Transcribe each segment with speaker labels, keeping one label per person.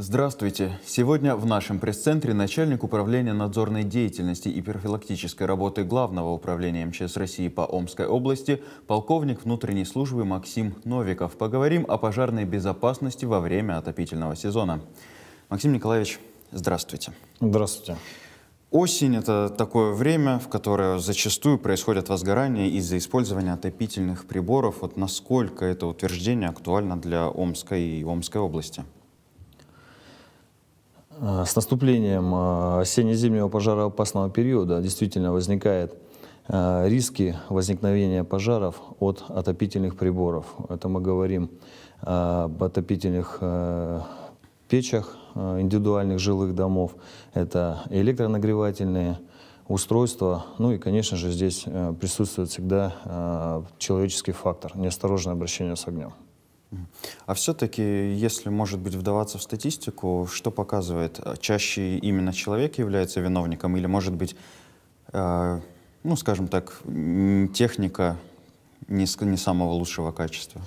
Speaker 1: Здравствуйте! Сегодня в нашем пресс-центре начальник управления надзорной деятельности и профилактической работы Главного управления МЧС России по Омской области полковник внутренней службы Максим Новиков. Поговорим о пожарной безопасности во время отопительного сезона. Максим Николаевич, здравствуйте! Здравствуйте! Осень – это такое время, в которое зачастую происходят возгорания из-за использования отопительных приборов. Вот насколько это утверждение актуально для Омской и Омской области? –
Speaker 2: Э, с наступлением э, осенне-зимнего пожароопасного периода действительно возникает э, риски возникновения пожаров от отопительных приборов. Это мы говорим об отопительных печах индивидуальных жилых домов, это электронагревательные устройства, ну и, конечно же, здесь присутствует всегда человеческий фактор, неосторожное обращение с огнем.
Speaker 1: А все-таки, если, может быть, вдаваться в статистику, что показывает, э, чаще именно человек является виновником или, может быть, э, ну, скажем так, техника не, не самого лучшего качества?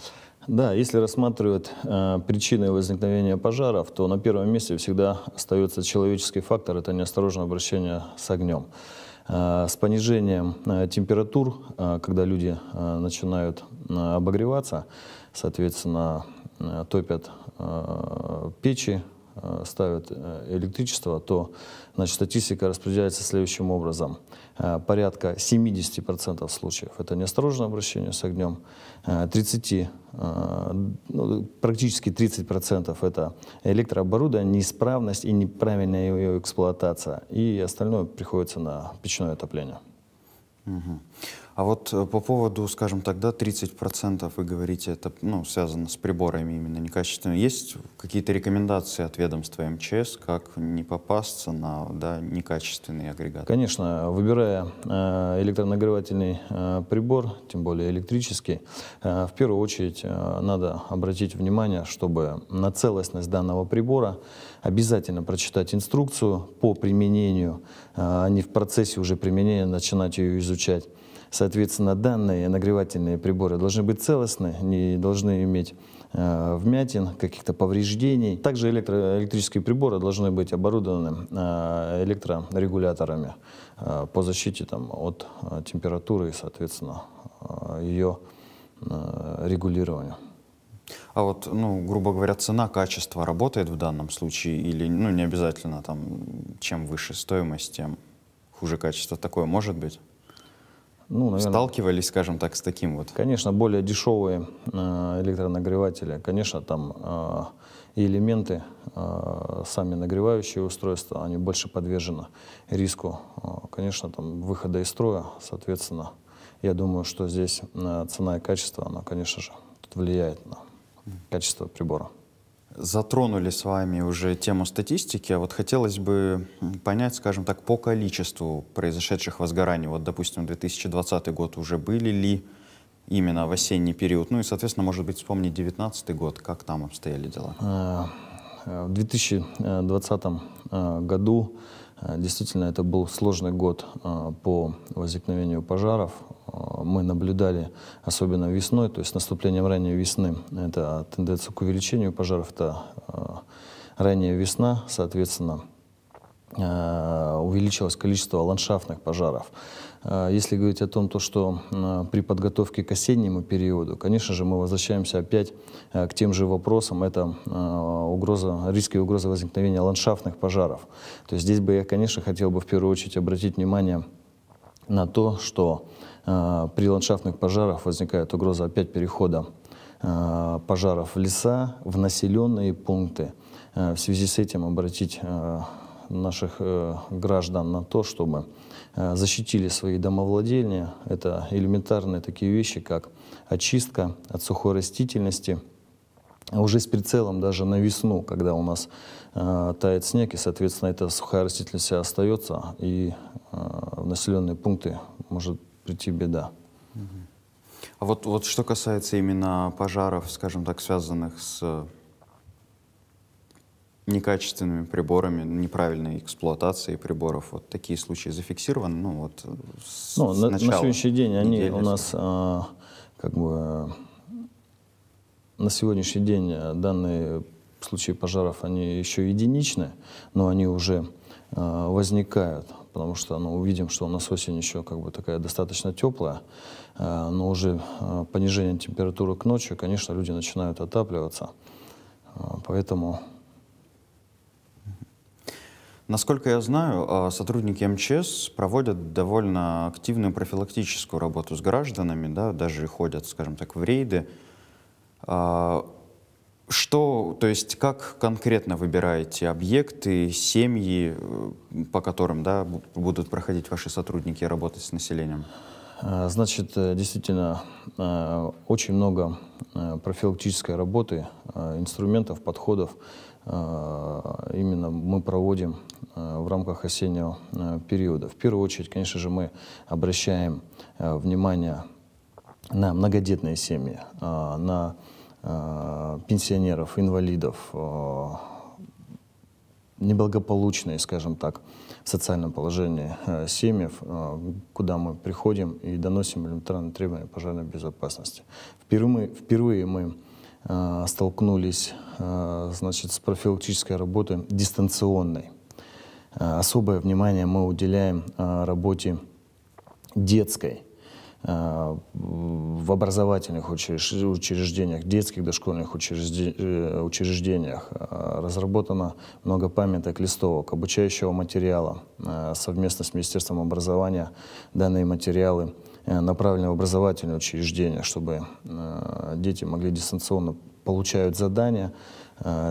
Speaker 1: Да, если рассматривать э, причины возникновения пожаров,
Speaker 2: то на первом месте всегда остается человеческий фактор, это неосторожное обращение с огнем э, с понижением э, температур, когда люди начинают обогреваться, соответственно, э, топят э, печи, э, ставят электричество, то значит, статистика распределяется следующим образом. Порядка 70% случаев это неосторожное обращение с огнем, 30, ну, практически 30% это электрооборудование, неисправность и неправильная ее эксплуатация, и остальное приходится на
Speaker 1: печное отопление. Угу. А вот э, по поводу, скажем так, да, 30% вы говорите, это ну, связано с приборами именно некачественными. Есть какие-то рекомендации от ведомства МЧС, как не попасться на да, некачественные агрегаты? Конечно,
Speaker 2: выбирая э, электронагревательный э, прибор, тем более электрический, в первую очередь надо обратить внимание, чтобы на целостность данного прибора обязательно прочитать инструкцию по применению, а не в процессе уже применения начинать ее изучать. Соответственно, данные нагревательные приборы должны быть целостны, не должны иметь э, вмятин, каких-то повреждений. Также электро электрические приборы должны быть оборудованы э, электрорегуляторами э, по защите там, от температуры и, соответственно, ее
Speaker 1: регулированию. А вот, ну, грубо говоря, цена, качество работает в данном случае или, ну, не обязательно там, чем выше стоимость, тем хуже качество такое может быть? Ну, наверное, Сталкивались, скажем так, с таким вот? Конечно, более
Speaker 2: дешевые э, электронагреватели, конечно, там э, и элементы, э, сами нагревающие устройства, они больше подвержены риску, конечно, там выхода из строя, соответственно, я думаю, что здесь цена и качество, оно,
Speaker 1: конечно же, тут влияет на качество прибора затронули с вами уже тему статистики, а вот хотелось бы понять, скажем так, по количеству произошедших возгораний. Вот, допустим, 2020 год уже были ли именно в осенний период? Ну и, соответственно, может быть, вспомнить 2019 год, как там обстояли дела? Э, э, в
Speaker 2: 2020 э, году действительно это был сложный год по возникновению пожаров. А, мы наблюдали, особенно весной, то есть с наступлением ранней весны, это тенденция к увеличению пожаров, это а, ранняя весна, соответственно, а, увеличилось количество ландшафтных пожаров. Если говорить о том, то, что при подготовке к осеннему периоду, конечно же, мы возвращаемся опять к тем же вопросам. Это угроза, риски и угрозы возникновения ландшафтных пожаров. То есть здесь бы я, конечно, хотел бы в первую очередь обратить внимание на то, что Э, при ландшафтных пожарах возникает угроза опять перехода э, пожаров в леса, в населенные пункты. Э, в связи с этим обратить наших граждан на то, чтобы защитили свои домовладения. Это элементарные такие вещи, как очистка от сухой растительности, уже с прицелом даже на весну, когда у нас э, тает снег, и, соответственно, эта сухая растительность остается, и э, в населенные пункты может прийти беда.
Speaker 1: А вот, вот что касается именно пожаров, скажем так, связанных с э, некачественными приборами, неправильной эксплуатацией приборов. Вот такие случаи зафиксированы. Ну, вот э,
Speaker 2: с, ну, с на, на сегодняшний день они недели, у нас а, как бы на сегодняшний день э, данные случаи пожаров они еще единичны, но они уже а, возникают потому что ну, увидим, что у нас осень еще как бы такая достаточно теплая, э, но уже э, понижение температуры к ночи, конечно, люди начинают отапливаться, э, поэтому...
Speaker 1: Насколько я знаю, э, сотрудники МЧС проводят довольно активную профилактическую работу с гражданами, да, даже ходят, скажем так, в рейды. Э, что, то есть, как конкретно выбираете объекты, семьи, э, по которым да, будут проходить ваши сотрудники работать с населением? Э, значит, э, действительно, очень
Speaker 2: много профилактической работы, инструментов, подходов именно мы проводим в рамках осеннего периода. В первую очередь, конечно же, мы обращаем внимание на многодетные семьи, на Э, пенсионеров, инвалидов, э, неблагополучные, скажем так, в социальном положении э, семьев, куда мы приходим и доносим элементарные требования пожарной безопасности. Впервые, впервые мы столкнулись значит, с профилактической работой дистанционной. Особое внимание мы уделяем работе детской Э, в образовательных учреждениях, детских дошкольных э, учреждениях. Э, разработано много памяток, листовок, обучающего материала. Совместно с Министерством образования данные материалы направлены в образовательные учреждения, чтобы дети могли дистанционно получают задания,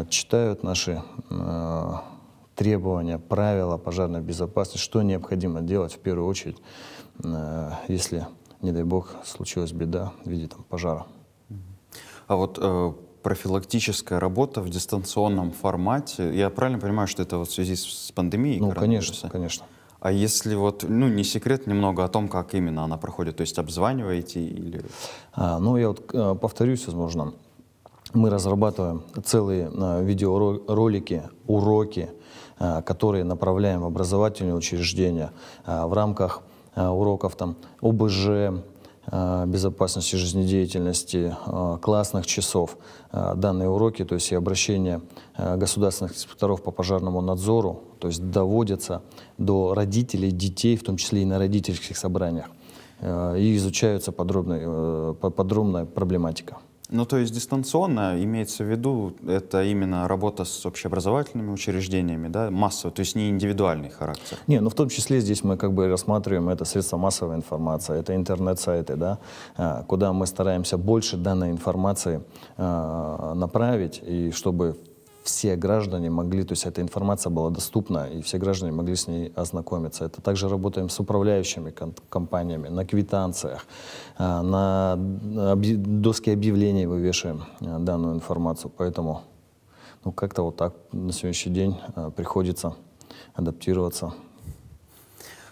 Speaker 2: читают наши требования, правила пожарной безопасности, что необходимо делать в первую
Speaker 1: очередь, если не дай бог, случилась беда в виде там, пожара. А вот э, профилактическая работа в дистанционном формате, я правильно понимаю, что это вот в связи с пандемией? Ну, конечно, конечно. А если вот, ну, не секрет немного о том, как именно она проходит, то есть обзваниваете или... А, ну, я вот э,
Speaker 2: повторюсь, возможно, мы разрабатываем целые э, видеоролики, уроки, э, которые направляем в образовательные учреждения э, в рамках Э, уроков там ОБЖ, э, безопасности жизнедеятельности, э, классных часов. Данные уроки, то есть и обращение государственных инспекторов по пожарному надзору, то есть доводятся до родителей, детей, в том числе и на
Speaker 1: родительских собраниях. И изучаются подробная, подробная проблематика. Ну, то есть дистанционно имеется в виду, это именно работа с общеобразовательными учреждениями, да, массовый, то есть не индивидуальный характер.
Speaker 2: Не, ну в том числе здесь мы как бы рассматриваем это средства массовой информации, это интернет-сайты, да, а, куда мы стараемся больше данной информации э, направить, и чтобы все граждане могли, то есть эта информация была доступна, и все граждане могли с ней ознакомиться. Это также работаем с управляющими компаниями, на квитанциях, а, на доске объявлений вывешиваем а, данную информацию. Поэтому ну, как-то вот так на сегодняшний
Speaker 1: день а, приходится адаптироваться.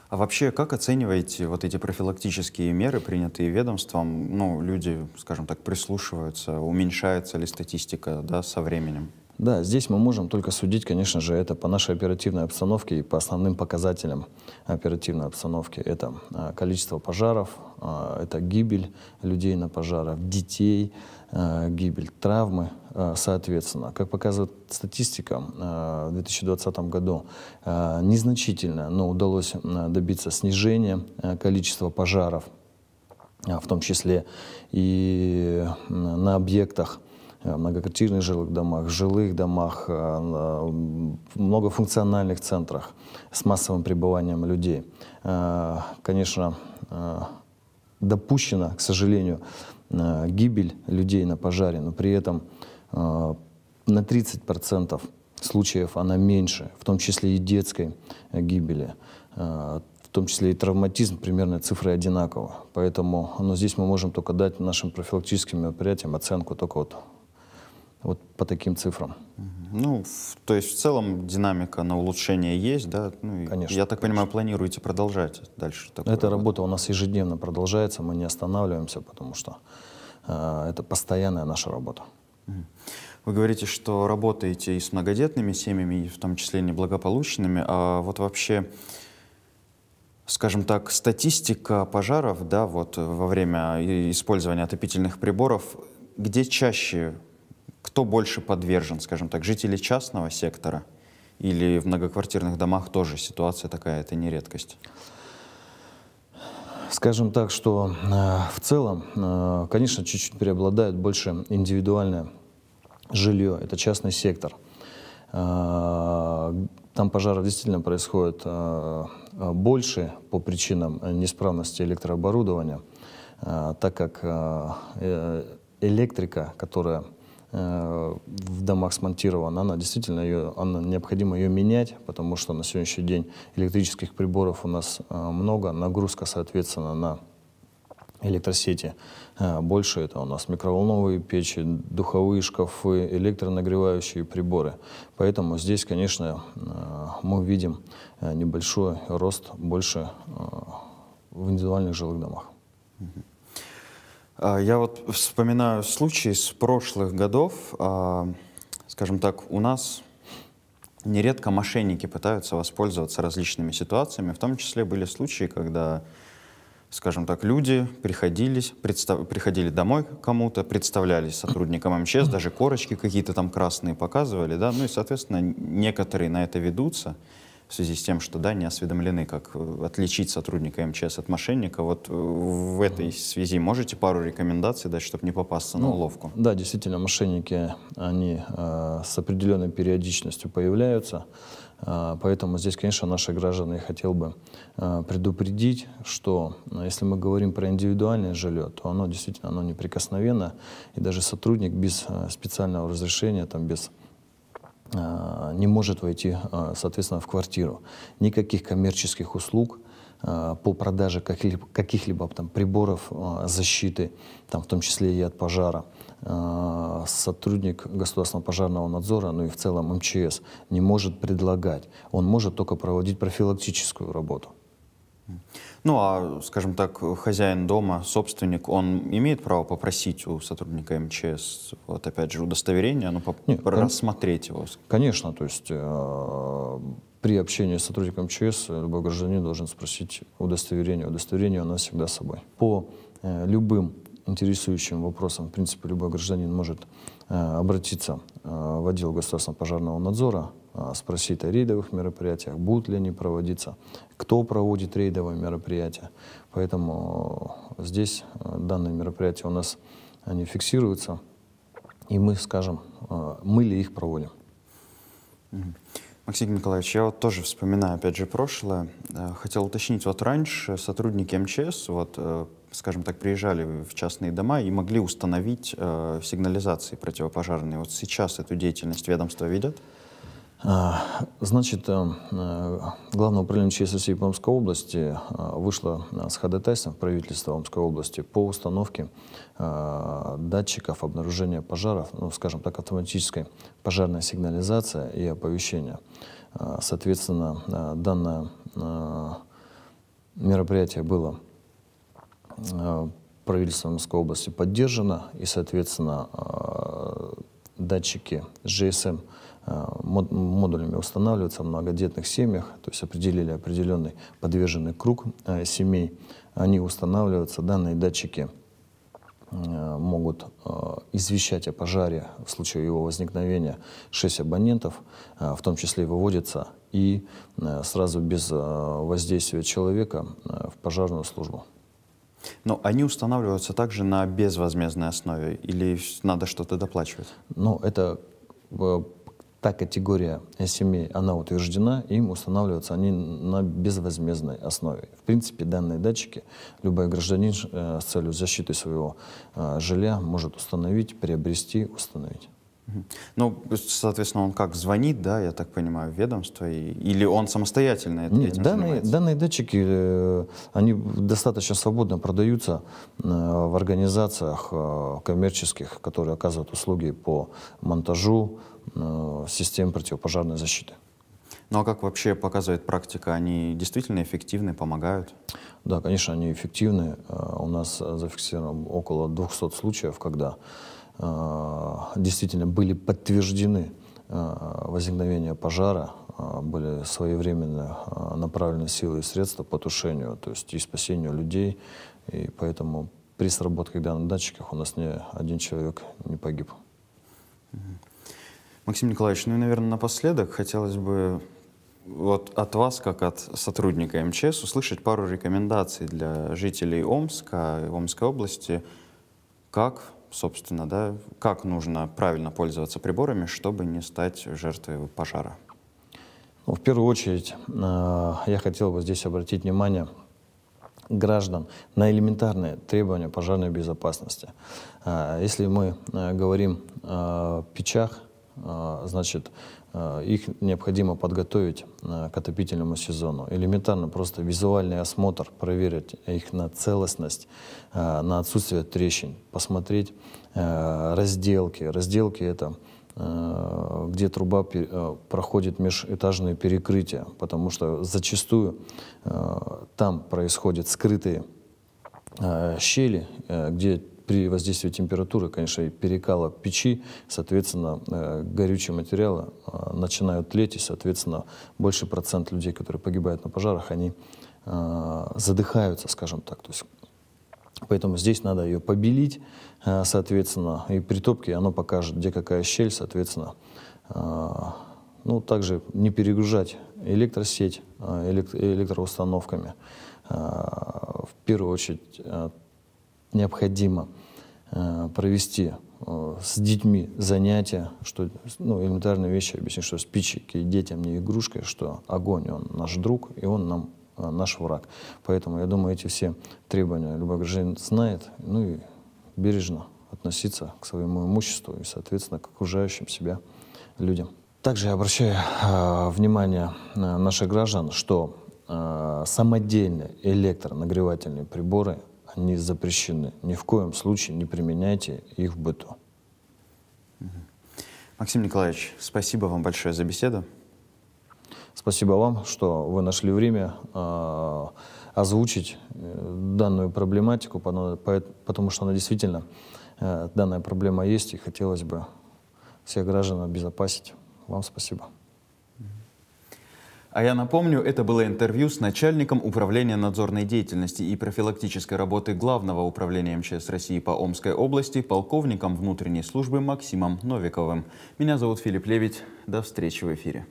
Speaker 1: А вообще, как оцениваете вот эти профилактические меры, принятые ведомством? Ну, люди, скажем так, прислушиваются, уменьшается ли статистика да, со временем?
Speaker 2: Да, здесь мы можем только судить, конечно же, это по нашей оперативной обстановке и по основным показателям оперативной обстановки. Это а, количество пожаров, а, это гибель людей на пожарах, детей, а, гибель, травмы, соответственно. Как показывает статистика, в 2020 году незначительно, но удалось добиться снижения количества пожаров, в том числе и на объектах Э, многоквартирных жилых домах, жилых домах, э, э, многофункциональных центрах с массовым пребыванием людей. Конечно, допущена, к сожалению, гибель людей на пожаре, но при этом на 30% случаев она меньше, в том числе и детской гибели в том числе и травматизм, примерно цифры одинаковы. Поэтому но ну, здесь мы можем только дать нашим профилактическим мероприятиям оценку только вот вот по таким цифрам.
Speaker 1: Ну, то есть в целом динамика на улучшение есть, да? Ну, конечно. Я так конечно. понимаю, планируете продолжать
Speaker 2: дальше? Такую Эта работу? работа у нас ежедневно продолжается, мы не останавливаемся, потому что э, это постоянная наша работа.
Speaker 1: Вы говорите, что работаете и с многодетными семьями, и в том числе неблагополучными. А вот вообще скажем так, статистика пожаров, да, вот во время использования отопительных приборов, где чаще кто больше подвержен, скажем так, жители частного сектора или в многоквартирных домах тоже ситуация такая, это не редкость? Скажем так, что э, в целом, э, конечно, чуть-чуть преобладает
Speaker 2: больше индивидуальное жилье, это частный сектор. Э, там пожаров действительно происходят э, больше по причинам неисправности электрооборудования, э, так как э, электрика, которая Э, в домах смонтирована, она действительно ее, она, необходимо ее менять, потому что на сегодняшний день электрических приборов у нас э, много, нагрузка, соответственно, на электросети. Э, больше это у нас микроволновые печи, духовые шкафы, электронагревающие приборы. Поэтому здесь, конечно, мы видим небольшой рост больше
Speaker 1: в индивидуальных жилых домах. А, я вот вспоминаю случаи с прошлых годов. А, скажем так, у нас нередко мошенники пытаются воспользоваться различными ситуациями. В том числе были случаи, когда, скажем так, люди приходились, приходили домой кому-то, представлялись сотрудникам МЧС, даже корочки какие-то там красные показывали, да, ну и, соответственно, некоторые на это ведутся в связи с тем, что да, не осведомлены, как э, отличить сотрудника МЧС от мошенника. Вот э, в этой связи можете пару рекомендаций дать, чтобы не попасться ну, на уловку?
Speaker 2: Да, действительно, мошенники, они э, с определенной периодичностью появляются. Э, поэтому здесь, конечно, наши граждане хотел бы предупредить, что если мы говорим про индивидуальное жилье, то оно действительно оно неприкосновенно, и даже сотрудник без специального разрешения, там, без а, не может войти, а, соответственно, в квартиру. Никаких коммерческих услуг а, по продаже каких-либо там приборов защиты, там, в том числе и от пожара. Сотрудник государственного пожарного надзора, ну и в целом МЧС, не может предлагать. Он может только проводить профилактическую работу.
Speaker 1: Ну, а, скажем так, хозяин дома, собственник, он имеет право попросить у сотрудника МЧС, вот опять же, удостоверение, ну, Нет, рассмотреть его? Конечно, то есть
Speaker 2: э, при общении с сотрудником МЧС любой гражданин должен спросить удостоверение. Удостоверение у нас всегда с собой. По э, любым интересующим вопросам, в принципе, любой гражданин может э, обратиться э, в отдел государственного пожарного надзора, э, спросить о рейдовых мероприятиях, будут ли они проводиться, кто проводит рейдовые мероприятия. Поэтому э, здесь э, данные мероприятия у нас они
Speaker 1: фиксируются, и мы скажем, э, мы ли их проводим. Максим Николаевич, я вот тоже вспоминаю, опять же, прошлое. Хотел уточнить, вот раньше сотрудники МЧС, вот, скажем так, приезжали в частные дома и могли установить сигнализации противопожарные. Вот сейчас эту деятельность ведомство ведет?
Speaker 2: А, значит, э, э, Главное управление ЧС России по Омской области э, вышло с ходатайством правительства Омской области по установке датчиков обнаружения пожаров, ну, скажем так, автоматической пожарной сигнализации и оповещения. Соответственно, данное мероприятие было правительством Омской области поддержано, и, соответственно, датчики GSM – Э, модулями устанавливается в многодетных семьях, то есть определили определенный подверженный круг э, семей, они устанавливаются, данные датчики э, могут извещать о пожаре в случае его возникновения 6 абонентов, в том числе выводятся и сразу без воздействия человека в
Speaker 1: пожарную службу. Но они устанавливаются также на безвозмездной основе или надо что-то доплачивать? Ну, это та категория
Speaker 2: семей, она утверждена, им устанавливаются они на безвозмездной основе. В принципе, данные датчики любой гражданин с целью защиты своего жилья может установить, приобрести, установить.
Speaker 1: Ну, соответственно, он как звонит, да, я так понимаю, в ведомство, и, или он самостоятельно этим Нет, этим данные, занимается?
Speaker 2: Данные датчики, э, они достаточно свободно продаются э, в организациях э, коммерческих, которые оказывают услуги по монтажу систем противопожарной защиты.
Speaker 1: Ну а как вообще показывает практика, они действительно эффективны, помогают?
Speaker 2: Да, конечно, они эффективны. У нас зафиксировано около 200 случаев, когда Э, действительно были подтверждены э, возникновение пожара, э, были своевременно направлены силы и средства по тушению, то есть и спасению людей, и поэтому при сработке данных датчиков у нас ни один
Speaker 1: человек не погиб. Максим Николаевич, ну и, наверное, напоследок хотелось бы вот от вас, как от сотрудника МЧС, услышать пару рекомендаций для жителей Омска и Омской области, как собственно, да, как нужно правильно пользоваться приборами, чтобы не стать жертвой пожара?
Speaker 2: Ну, в первую очередь, а, я хотел бы здесь обратить внимание граждан на элементарные требования пожарной безопасности. А, если мы а, говорим о печах, а, значит, э, их необходимо подготовить э, к отопительному сезону. Элементарно просто визуальный осмотр, проверить их на целостность, э, на отсутствие трещин, посмотреть разделки. Разделки — это где труба проходит межэтажные перекрытия, потому что зачастую там происходят скрытые щели, где при воздействии температуры, конечно, и перекала печи, соответственно, э, горючие материалы э, начинают тлеть, и, соответственно, больше процент людей, которые погибают на пожарах, они э, задыхаются, скажем так. То есть, поэтому здесь надо ее побелить, соответственно, и при топке оно покажет, где какая щель, соответственно. ну, также не перегружать электросеть электро электроустановками. В первую очередь необходимо э, провести э, с детьми занятия, что ну, элементарные вещи объяснить, что спички детям не игрушка, что огонь, он наш друг, и он нам э, наш враг. Поэтому, я думаю, эти все требования любой гражданин знает, ну и бережно относиться к своему имуществу и, соответственно, к окружающим себя людям. Также я обращаю э, внимание наших граждан, что э, самодельные электронагревательные приборы они запрещены. Ни в коем случае не применяйте их в быту. Максим Николаевич, спасибо вам большое за беседу. Спасибо вам, что вы нашли время а, озвучить э, данную проблематику, потому что она действительно, э, данная
Speaker 1: проблема есть, и хотелось бы всех граждан обезопасить. Вам спасибо. А я напомню, это было интервью с начальником управления надзорной деятельности и профилактической работы Главного управления МЧС России по Омской области полковником внутренней службы Максимом Новиковым. Меня зовут Филипп Левить. До встречи в эфире.